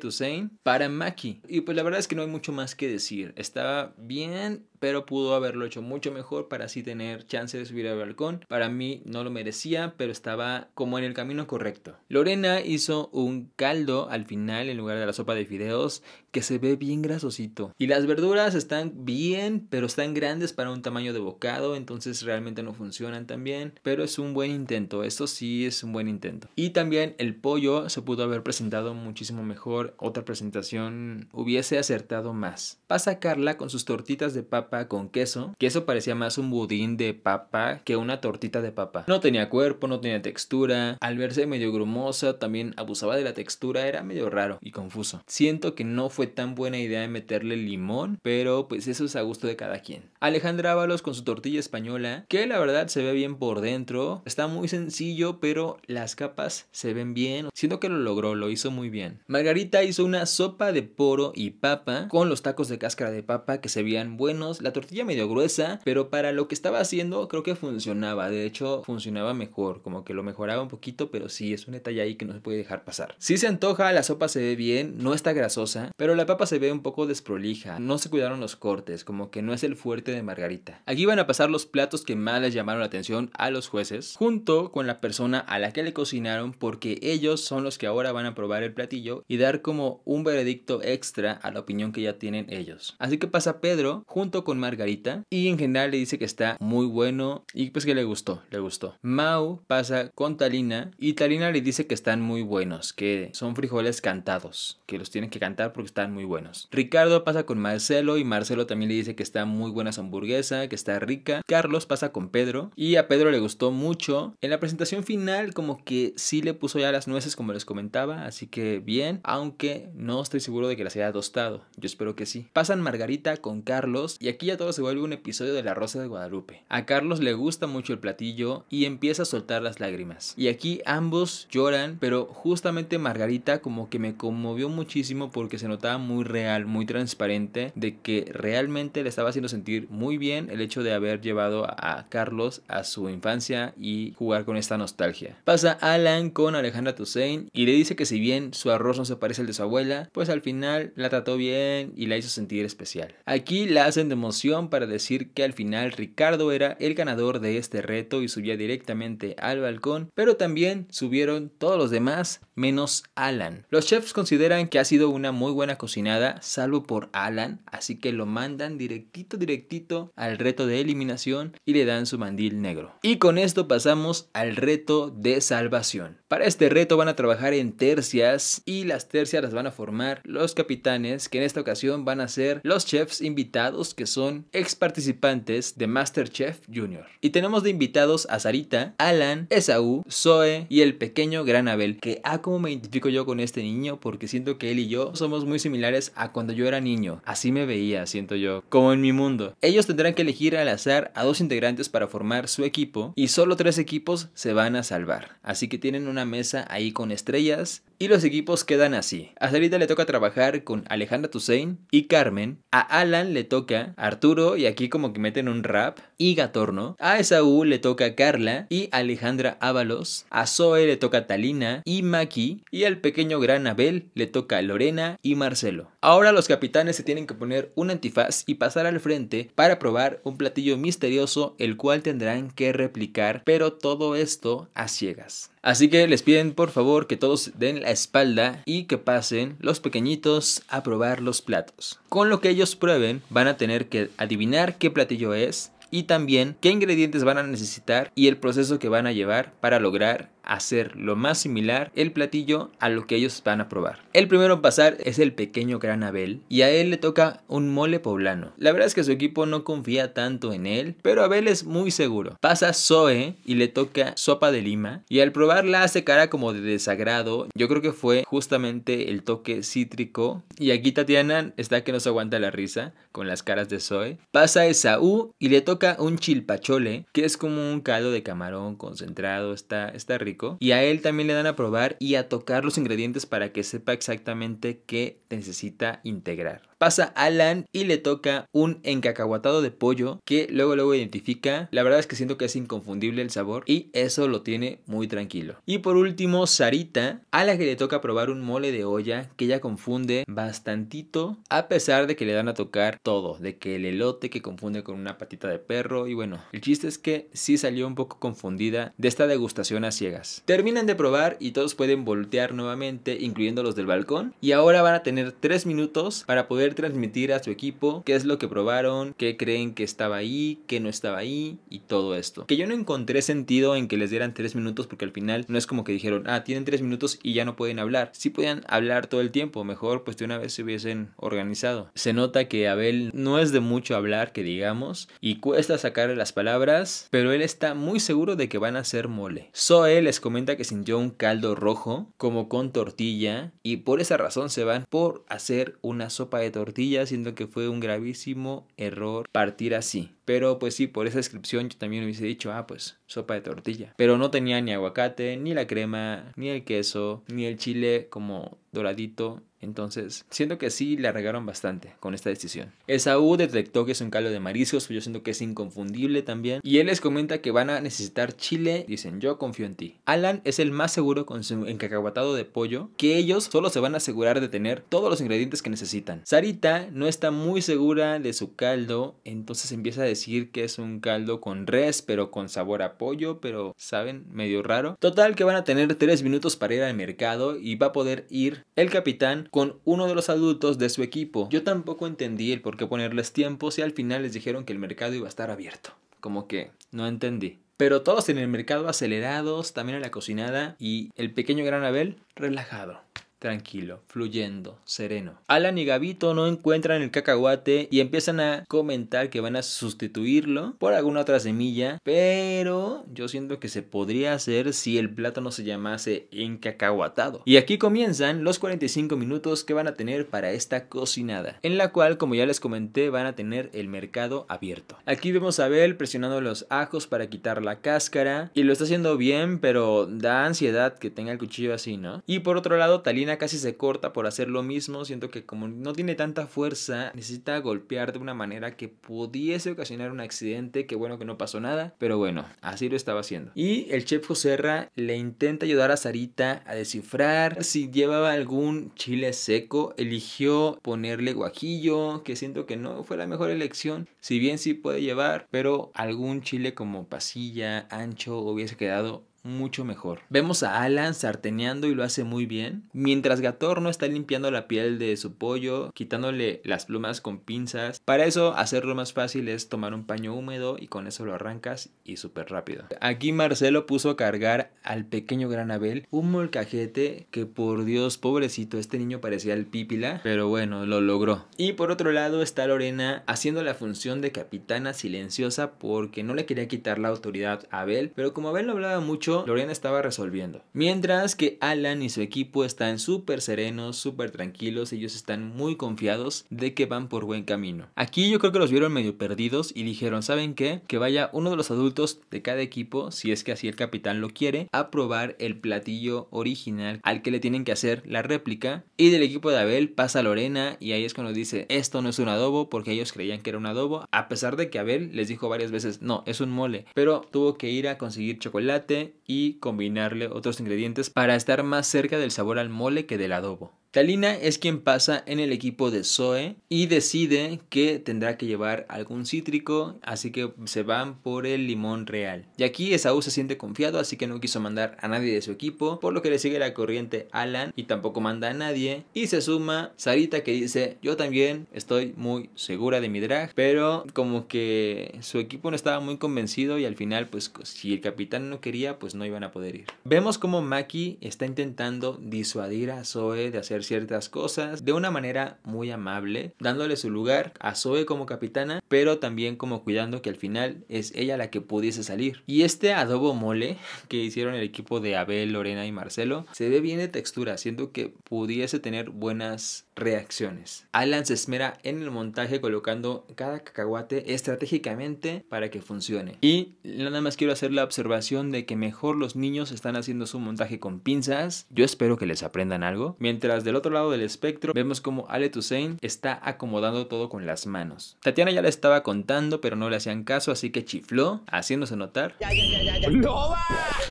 para Maki. Y pues la verdad es que no hay mucho más que decir. Estaba bien, pero pudo haberlo hecho mucho mejor para así tener chance de subir al balcón. Para mí no lo merecía, pero estaba como en el camino correcto. Lorena hizo un caldo al final en lugar de la sopa de fideos que se ve bien grasosito. Y las verduras están bien, pero están grandes para un tamaño de bocado, entonces realmente no funcionan tan bien, pero es un buen intento, esto sí es un buen intento. Y también el pollo se pudo haber presentado muchísimo mejor, otra presentación hubiese acertado más. Pasa Carla con sus tortitas de papa con queso, que eso parecía más un budín de papa que una tortita de papa. No tenía cuerpo, no tenía textura, al verse medio grumosa también abusaba de la textura, era medio raro y confuso. Siento que no fue tan buena idea de meterle limón, pero pues eso es a gusto de cada quien. Alejandra Ábalos con su tortilla española, que la verdad se ve bien por dentro, está muy sencillo, pero las capas se ven bien. Siento que lo logró, lo hizo muy bien. Margarita hizo una sopa de poro y papa con los tacos de cáscara de papa que se veían buenos, la tortilla medio gruesa, pero para lo que estaba haciendo creo que funcionaba, de hecho funcionaba mejor, como que lo mejoraba un poquito, pero sí es un detalle ahí que no se puede dejar pasar. Si se antoja, la sopa se ve bien, no está grasosa, pero pero la papa se ve un poco desprolija, no se cuidaron los cortes, como que no es el fuerte de Margarita. Aquí van a pasar los platos que más les llamaron la atención a los jueces, junto con la persona a la que le cocinaron, porque ellos son los que ahora van a probar el platillo y dar como un veredicto extra a la opinión que ya tienen ellos. Así que pasa Pedro junto con Margarita y en general le dice que está muy bueno y pues que le gustó, le gustó. Mau pasa con Talina y Talina le dice que están muy buenos, que son frijoles cantados, que los tienen que cantar porque muy buenos. Ricardo pasa con Marcelo y Marcelo también le dice que está muy buena su hamburguesa, que está rica. Carlos pasa con Pedro y a Pedro le gustó mucho. En la presentación final como que sí le puso ya las nueces como les comentaba, así que bien, aunque no estoy seguro de que las haya tostado. Yo espero que sí. Pasan Margarita con Carlos y aquí ya todo se vuelve un episodio de La Rosa de Guadalupe. A Carlos le gusta mucho el platillo y empieza a soltar las lágrimas. Y aquí ambos lloran, pero justamente Margarita como que me conmovió muchísimo porque se notaba muy real, muy transparente, de que realmente le estaba haciendo sentir muy bien el hecho de haber llevado a Carlos a su infancia y jugar con esta nostalgia. Pasa Alan con Alejandra Toussaint y le dice que si bien su arroz no se parece al de su abuela, pues al final la trató bien y la hizo sentir especial. Aquí la hacen de emoción para decir que al final Ricardo era el ganador de este reto y subía directamente al balcón, pero también subieron todos los demás menos Alan. Los chefs consideran que ha sido una muy buena cocinada, salvo por Alan, así que lo mandan directito, directito al reto de eliminación y le dan su mandil negro. Y con esto pasamos al reto de salvación. Para este reto van a trabajar en tercias y las tercias las van a formar los capitanes que en esta ocasión van a ser los chefs invitados que son ex participantes de Masterchef Junior. Y tenemos de invitados a Sarita, Alan, Esaú, Zoe y el pequeño Gran Abel, que ah, como me identifico yo con este niño porque siento que él y yo somos muy similares a cuando yo era niño. Así me veía, siento yo, como en mi mundo. Ellos tendrán que elegir al azar a dos integrantes para formar su equipo y solo tres equipos se van a salvar. Así que tienen una una mesa ahí con estrellas y los equipos quedan así. A Sarita le toca trabajar con Alejandra Toussaint y Carmen. A Alan le toca Arturo y aquí como que meten un rap. Y Gatorno. A Esaú le toca Carla y Alejandra Ábalos. A Zoe le toca Talina y Maki. Y al pequeño gran Abel le toca Lorena y Marcelo. Ahora los capitanes se tienen que poner un antifaz y pasar al frente para probar un platillo misterioso el cual tendrán que replicar. Pero todo esto a ciegas. Así que les piden por favor que todos den espalda y que pasen los pequeñitos a probar los platos. Con lo que ellos prueben van a tener que adivinar qué platillo es y también qué ingredientes van a necesitar y el proceso que van a llevar para lograr hacer lo más similar el platillo a lo que ellos van a probar. El primero en pasar es el pequeño gran Abel y a él le toca un mole poblano. La verdad es que su equipo no confía tanto en él, pero Abel es muy seguro. Pasa Zoe y le toca sopa de lima y al probarla hace cara como de desagrado. Yo creo que fue justamente el toque cítrico y aquí Tatiana está que no se aguanta la risa con las caras de Zoe. Pasa Esaú y le toca toca un chilpachole, que es como un caldo de camarón concentrado, está, está rico. Y a él también le dan a probar y a tocar los ingredientes para que sepa exactamente qué necesita integrar pasa Alan y le toca un encacahuatado de pollo que luego luego identifica. La verdad es que siento que es inconfundible el sabor y eso lo tiene muy tranquilo. Y por último, Sarita, a la que le toca probar un mole de olla que ella confunde bastantito a pesar de que le dan a tocar todo, de que el elote que confunde con una patita de perro y bueno, el chiste es que sí salió un poco confundida de esta degustación a ciegas. Terminan de probar y todos pueden voltear nuevamente, incluyendo los del balcón, y ahora van a tener 3 minutos para poder transmitir a su equipo qué es lo que probaron, qué creen que estaba ahí, qué no estaba ahí y todo esto. Que yo no encontré sentido en que les dieran tres minutos porque al final no es como que dijeron, ah, tienen tres minutos y ya no pueden hablar. si podían hablar todo el tiempo, mejor pues de una vez se hubiesen organizado. Se nota que Abel no es de mucho hablar, que digamos, y cuesta sacarle las palabras, pero él está muy seguro de que van a ser mole. Zoe les comenta que sintió un caldo rojo, como con tortilla, y por esa razón se van por hacer una sopa de tortilla, siento que fue un gravísimo error partir así. Pero pues sí, por esa descripción yo también hubiese dicho, ah, pues sopa de tortilla. Pero no tenía ni aguacate, ni la crema, ni el queso, ni el chile como doradito. Entonces, siento que sí le regaron bastante con esta decisión. Esaú detectó que es un caldo de mariscos, pues, yo siento que es inconfundible también. Y él les comenta que van a necesitar chile. Dicen, yo confío en ti. Alan es el más seguro con su encacahuatado de pollo, que ellos solo se van a asegurar de tener todos los ingredientes que necesitan. Sarita no está muy segura de su caldo, entonces empieza a decir decir que es un caldo con res, pero con sabor a pollo, pero saben, medio raro. Total que van a tener tres minutos para ir al mercado y va a poder ir el capitán con uno de los adultos de su equipo. Yo tampoco entendí el por qué ponerles tiempo si al final les dijeron que el mercado iba a estar abierto. Como que no entendí. Pero todos en el mercado acelerados, también en la cocinada y el pequeño gran Abel relajado tranquilo, fluyendo, sereno. Alan y Gabito no encuentran el cacahuate y empiezan a comentar que van a sustituirlo por alguna otra semilla, pero yo siento que se podría hacer si el plátano se llamase encacahuatado. Y aquí comienzan los 45 minutos que van a tener para esta cocinada, en la cual, como ya les comenté, van a tener el mercado abierto. Aquí vemos a Abel presionando los ajos para quitar la cáscara y lo está haciendo bien, pero da ansiedad que tenga el cuchillo así, ¿no? Y por otro lado, Talina casi se corta por hacer lo mismo, siento que como no tiene tanta fuerza, necesita golpear de una manera que pudiese ocasionar un accidente, que bueno que no pasó nada, pero bueno, así lo estaba haciendo. Y el chef Joserra le intenta ayudar a Sarita a descifrar si llevaba algún chile seco, eligió ponerle guajillo, que siento que no fue la mejor elección, si bien sí puede llevar, pero algún chile como pasilla, ancho, hubiese quedado mucho mejor. Vemos a Alan sarteneando y lo hace muy bien, mientras Gatorno está limpiando la piel de su pollo, quitándole las plumas con pinzas. Para eso, hacerlo más fácil es tomar un paño húmedo y con eso lo arrancas y súper rápido. Aquí Marcelo puso a cargar al pequeño gran Abel un molcajete que por Dios, pobrecito, este niño parecía el pípila, pero bueno, lo logró. Y por otro lado está Lorena haciendo la función de capitana silenciosa porque no le quería quitar la autoridad a Abel, pero como Abel no hablaba mucho, Lorena estaba resolviendo. Mientras que Alan y su equipo están súper serenos, súper tranquilos, ellos están muy confiados de que van por buen camino. Aquí yo creo que los vieron medio perdidos y dijeron, ¿saben qué? Que vaya uno de los adultos de cada equipo, si es que así el capitán lo quiere, a probar el platillo original al que le tienen que hacer la réplica. Y del equipo de Abel pasa Lorena y ahí es cuando dice, esto no es un adobo porque ellos creían que era un adobo, a pesar de que Abel les dijo varias veces, no, es un mole, pero tuvo que ir a conseguir chocolate y combinarle otros ingredientes para estar más cerca del sabor al mole que del adobo. Kalina es quien pasa en el equipo de Zoe y decide que tendrá que llevar algún cítrico, así que se van por el limón real. Y aquí Esaú se siente confiado, así que no quiso mandar a nadie de su equipo, por lo que le sigue la corriente Alan y tampoco manda a nadie. Y se suma Sarita que dice, yo también estoy muy segura de mi drag, pero como que su equipo no estaba muy convencido y al final pues si el capitán no quería pues no iban a poder ir. Vemos como Maki está intentando disuadir a Zoe de hacer ciertas cosas de una manera muy amable, dándole su lugar a Zoe como capitana, pero también como cuidando que al final es ella la que pudiese salir. Y este adobo mole que hicieron el equipo de Abel, Lorena y Marcelo se ve bien de textura, siendo que pudiese tener buenas reacciones. Alan se esmera en el montaje colocando cada cacahuate estratégicamente para que funcione. Y nada más quiero hacer la observación de que mejor los niños están haciendo su montaje con pinzas. Yo espero que les aprendan algo. Mientras del otro lado del espectro vemos como Ale Toussaint está acomodando todo con las manos. Tatiana ya le estaba contando pero no le hacían caso así que chifló haciéndose notar.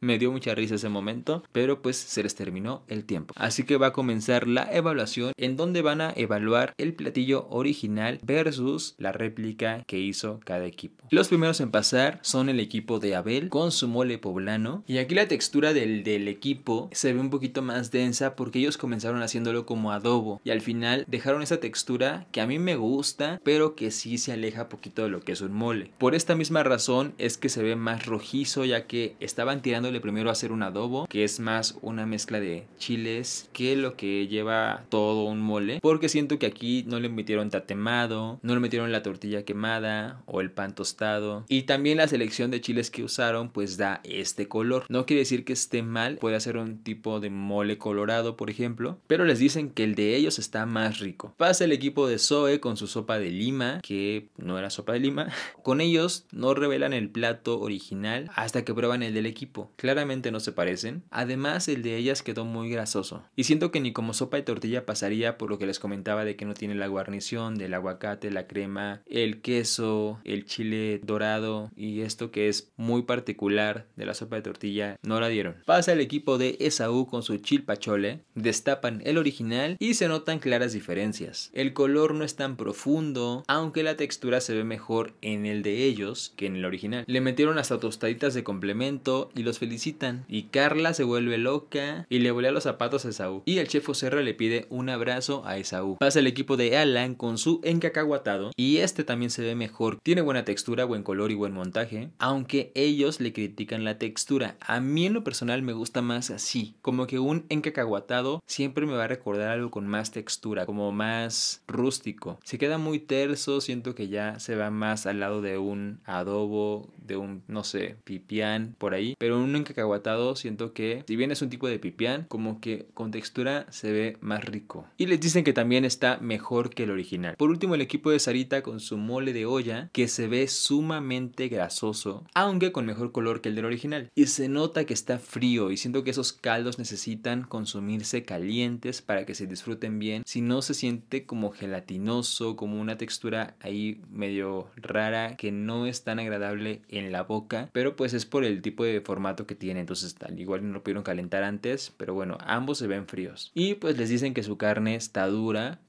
Me dio mucha risa ese momento pero pues se les terminó el tiempo. Así que va a comenzar la evaluación en donde van a evaluar el platillo original versus la réplica que hizo cada equipo. Los primeros en pasar son el equipo de Abel con su mole poblano y aquí la textura del, equipo se ve un poquito más densa porque ellos comenzaron haciéndolo como adobo y al final dejaron esa textura que a mí me gusta pero que sí se aleja un poquito de lo que es un mole. Por esta misma razón es que se ve más rojizo ya que estaban tirándole primero a hacer un adobo que es más una mezcla de chiles que lo que lleva todo un mole porque siento que aquí no le metieron tatemado, no le metieron la tortilla quemada o el pan tostado. Y también la selección de chiles que usaron pues da este color. No quiere decir que esté mal, puede ser un tipo de mole colorado, por ejemplo, pero les dicen que el de ellos está más rico. Pasa el equipo de Zoe con su sopa de lima, que no era sopa de lima. Con ellos no revelan el plato original hasta que prueban el del equipo. Claramente no se parecen. Además, el de ellas quedó muy grasoso. Y siento que ni como sopa de tortilla pasaría por que les comentaba de que no tiene la guarnición del aguacate, la crema, el queso, el chile dorado y esto que es muy particular de la sopa de tortilla, no la dieron. Pasa el equipo de Esaú con su chilpachole, destapan el original y se notan claras diferencias. El color no es tan profundo, aunque la textura se ve mejor en el de ellos que en el original. Le metieron las tostaditas de complemento y los felicitan. Y Carla se vuelve loca y le a los zapatos a Esaú. Y el chef Ocerra le pide un abrazo a esa U. Pasa el equipo de Alan con su encacaguatado y este también se ve mejor. Tiene buena textura, buen color y buen montaje, aunque ellos le critican la textura. A mí en lo personal me gusta más así, como que un encacaguatado siempre me va a recordar algo con más textura, como más rústico. Se queda muy terso, siento que ya se va más al lado de un adobo, de un, no sé, pipián, por ahí. Pero un encacaguatado siento que, si bien es un tipo de pipián, como que con textura se ve más rico. Y les Dicen que también está mejor que el original. Por último, el equipo de Sarita con su mole de olla, que se ve sumamente grasoso, aunque con mejor color que el del original. Y se nota que está frío y siento que esos caldos necesitan consumirse calientes para que se disfruten bien. Si no, se siente como gelatinoso, como una textura ahí medio rara que no es tan agradable en la boca, pero pues es por el tipo de formato que tiene. Entonces, tal igual no lo pudieron calentar antes, pero bueno, ambos se ven fríos. Y pues les dicen que su carne está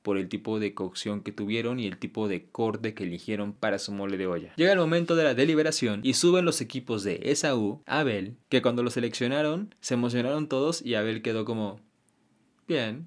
por el tipo de cocción que tuvieron y el tipo de corte que eligieron para su mole de olla. Llega el momento de la deliberación y suben los equipos de Esaú, Abel, que cuando lo seleccionaron se emocionaron todos y Abel quedó como... Bien,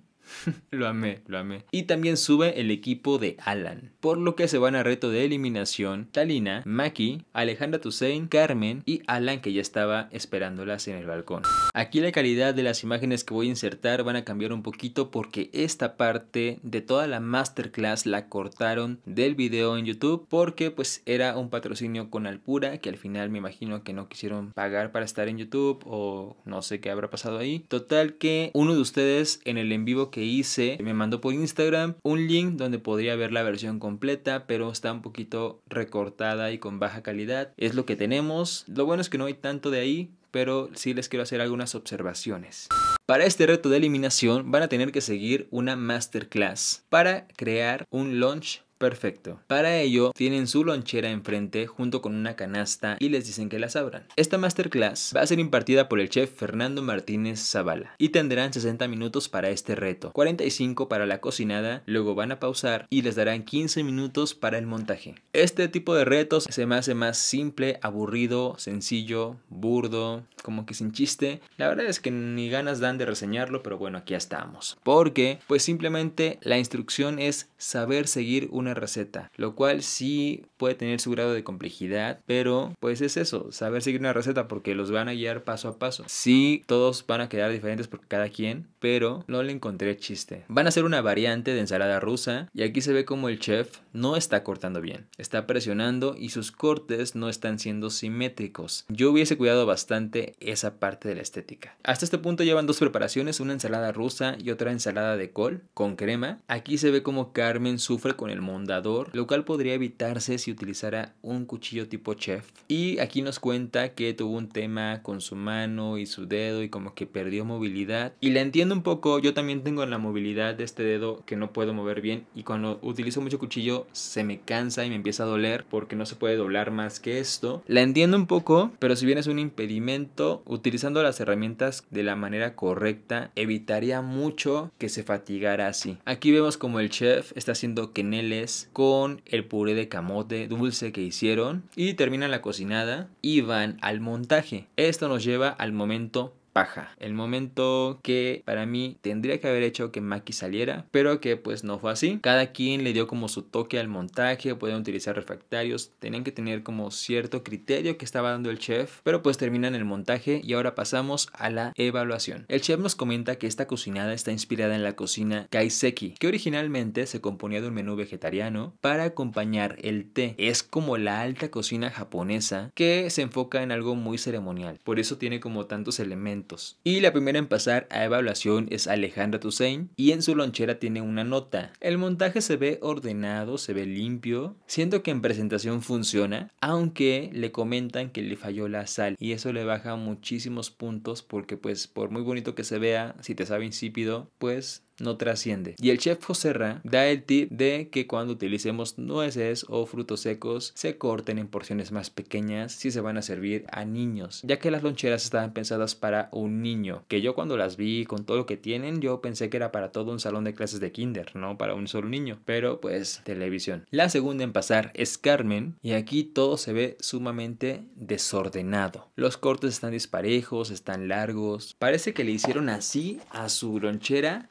lo amé, lo amé. Y también sube el equipo de Alan, por lo que se van a reto de eliminación Talina, Maki, Alejandra Toussaint, Carmen y Alan que ya estaba esperándolas en el balcón. Aquí la calidad de las imágenes que voy a insertar van a cambiar un poquito porque esta parte de toda la masterclass la cortaron del video en YouTube porque pues era un patrocinio con Alpura que al final me imagino que no quisieron pagar para estar en YouTube o no sé qué habrá pasado ahí. Total que uno de ustedes en el en vivo que hice, me mandó por Instagram un link donde podría ver la versión completa, pero está un poquito recortada y con baja calidad. Es lo que tenemos. Lo bueno es que no hay tanto de ahí, pero sí les quiero hacer algunas observaciones. Para este reto de eliminación van a tener que seguir una masterclass para crear un launch Perfecto. Para ello, tienen su lonchera enfrente junto con una canasta y les dicen que las abran. Esta masterclass va a ser impartida por el chef Fernando Martínez Zavala y tendrán 60 minutos para este reto, 45 para la cocinada, luego van a pausar y les darán 15 minutos para el montaje. Este tipo de retos se me hace más simple, aburrido, sencillo, burdo, como que sin chiste. La verdad es que ni ganas dan de reseñarlo, pero bueno, aquí estamos. Porque pues simplemente la instrucción es saber seguir una receta, lo cual sí puede tener su grado de complejidad, pero pues es eso, saber seguir una receta porque los van a guiar paso a paso. Sí, todos van a quedar diferentes por cada quien, pero no le encontré chiste. Van a hacer una variante de ensalada rusa y aquí se ve como el chef no está cortando bien, está presionando y sus cortes no están siendo simétricos. Yo hubiese cuidado bastante esa parte de la estética. Hasta este punto llevan dos preparaciones, una ensalada rusa y otra ensalada de col con crema. Aquí se ve como Carmen sufre con el mundo lo cual podría evitarse si utilizara un cuchillo tipo chef. Y aquí nos cuenta que tuvo un tema con su mano y su dedo y como que perdió movilidad. Y la entiendo un poco, yo también tengo la movilidad de este dedo que no puedo mover bien y cuando utilizo mucho cuchillo se me cansa y me empieza a doler porque no se puede doblar más que esto. La entiendo un poco, pero si bien es un impedimento, utilizando las herramientas de la manera correcta evitaría mucho que se fatigara así. Aquí vemos como el chef está haciendo que Nele con el puré de camote dulce que hicieron y terminan la cocinada y van al montaje. Esto nos lleva al momento paja. El momento que para mí tendría que haber hecho que Maki saliera, pero que pues no fue así. Cada quien le dio como su toque al montaje, pueden utilizar refractarios, tenían que tener como cierto criterio que estaba dando el chef, pero pues terminan el montaje y ahora pasamos a la evaluación. El chef nos comenta que esta cocinada está inspirada en la cocina kaiseki, que originalmente se componía de un menú vegetariano para acompañar el té. Es como la alta cocina japonesa que se enfoca en algo muy ceremonial, por eso tiene como tantos elementos y la primera en pasar a evaluación es Alejandra Tussain y en su lonchera tiene una nota. El montaje se ve ordenado, se ve limpio, siento que en presentación funciona, aunque le comentan que le falló la sal y eso le baja muchísimos puntos porque pues por muy bonito que se vea, si te sabe insípido, pues no trasciende. Y el chef Joserra da el tip de que cuando utilicemos nueces o frutos secos se corten en porciones más pequeñas si se van a servir a niños, ya que las loncheras estaban pensadas para un niño, que yo cuando las vi con todo lo que tienen yo pensé que era para todo un salón de clases de kinder, no para un solo niño, pero pues televisión. La segunda en pasar es Carmen y aquí todo se ve sumamente desordenado. Los cortes están disparejos, están largos, parece que le hicieron así a su lonchera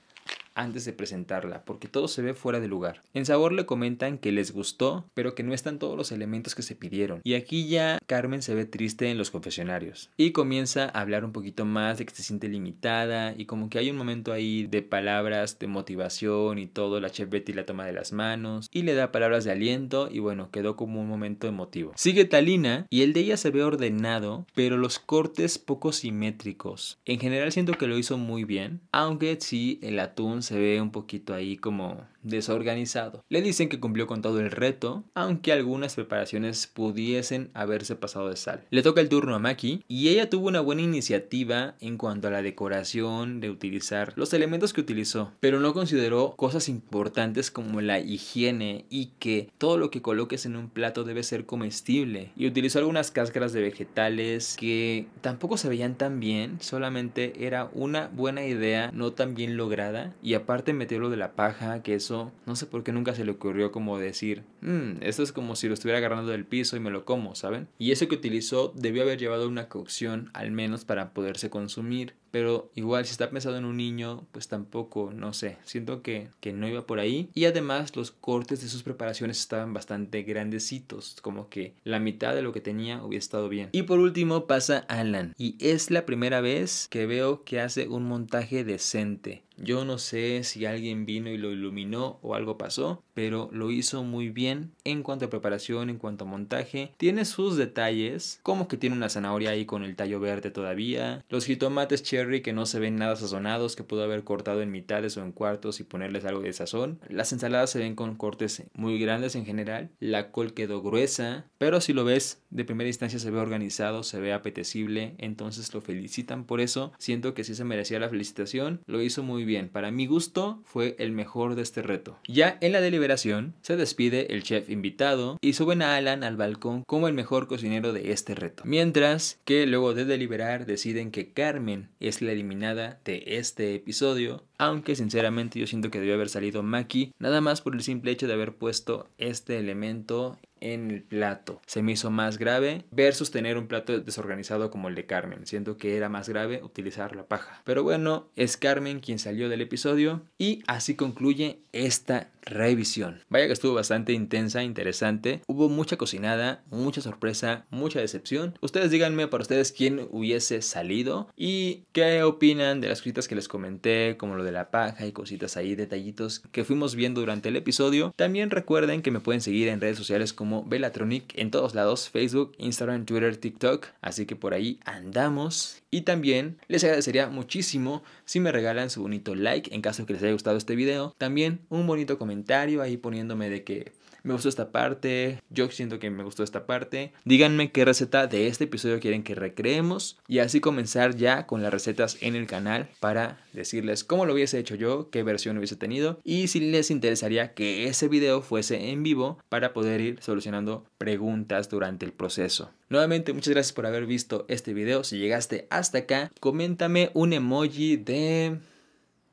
antes de presentarla, porque todo se ve fuera de lugar. En Sabor le comentan que les gustó, pero que no están todos los elementos que se pidieron. Y aquí ya Carmen se ve triste en los confesionarios. Y comienza a hablar un poquito más de que se siente limitada y como que hay un momento ahí de palabras de motivación y todo. La chef Betty la toma de las manos y le da palabras de aliento y bueno, quedó como un momento emotivo. Sigue Talina y el de ella se ve ordenado, pero los cortes poco simétricos. En general siento que lo hizo muy bien, aunque sí el atún se ve un poquito ahí como desorganizado. Le dicen que cumplió con todo el reto, aunque algunas preparaciones pudiesen haberse pasado de sal. Le toca el turno a Maki y ella tuvo una buena iniciativa en cuanto a la decoración de utilizar los elementos que utilizó, pero no consideró cosas importantes como la higiene y que todo lo que coloques en un plato debe ser comestible. Y utilizó algunas cáscaras de vegetales que tampoco se veían tan bien, solamente era una buena idea no tan bien lograda y aparte metió lo de la paja que es no sé por qué nunca se le ocurrió como decir, mm, esto es como si lo estuviera agarrando del piso y me lo como, ¿saben? Y eso que utilizó debió haber llevado una cocción al menos para poderse consumir. Pero igual si está pensado en un niño, pues tampoco, no sé, siento que, que no iba por ahí. Y además los cortes de sus preparaciones estaban bastante grandecitos, como que la mitad de lo que tenía hubiera estado bien. Y por último pasa Alan, y es la primera vez que veo que hace un montaje decente. Yo no sé si alguien vino y lo iluminó o algo pasó, pero lo hizo muy bien en cuanto a preparación, en cuanto a montaje. Tiene sus detalles, como que tiene una zanahoria ahí con el tallo verde todavía, los jitomates cherry que no se ven nada sazonados, que pudo haber cortado en mitades o en cuartos y ponerles algo de sazón. Las ensaladas se ven con cortes muy grandes en general, la col quedó gruesa, pero si lo ves de primera instancia se ve organizado, se ve apetecible, entonces lo felicitan por eso. Siento que sí se merecía la felicitación, lo hizo muy bien bien. Para mi gusto fue el mejor de este reto. Ya en la deliberación se despide el chef invitado y suben a Alan al balcón como el mejor cocinero de este reto. Mientras que luego de deliberar deciden que Carmen es la eliminada de este episodio aunque sinceramente yo siento que debió haber salido Maki, nada más por el simple hecho de haber puesto este elemento en el plato. Se me hizo más grave versus tener un plato desorganizado como el de Carmen. Siento que era más grave utilizar la paja. Pero bueno, es Carmen quien salió del episodio y así concluye esta revisión. Vaya que estuvo bastante intensa, interesante. Hubo mucha cocinada, mucha sorpresa, mucha decepción. Ustedes díganme para ustedes quién hubiese salido y qué opinan de las críticas que les comenté, como lo de la paja y cositas ahí, detallitos que fuimos viendo durante el episodio. También recuerden que me pueden seguir en redes sociales como Velatronic en todos lados, Facebook, Instagram, Twitter, TikTok, así que por ahí andamos. Y también les agradecería muchísimo si me regalan su bonito like en caso que les haya gustado este video. También un bonito comentario ahí poniéndome de que me gustó esta parte, yo siento que me gustó esta parte. Díganme qué receta de este episodio quieren que recreemos y así comenzar ya con las recetas en el canal para decirles cómo lo hubiese hecho yo, qué versión hubiese tenido y si les interesaría que ese video fuese en vivo para poder ir solucionando preguntas durante el proceso. Nuevamente, muchas gracias por haber visto este video. Si llegaste hasta acá, coméntame un emoji de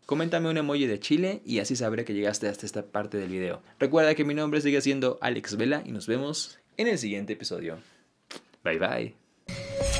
Coméntame un emoji de Chile y así sabré que llegaste hasta esta parte del video. Recuerda que mi nombre sigue siendo Alex Vela y nos vemos en el siguiente episodio. Bye bye.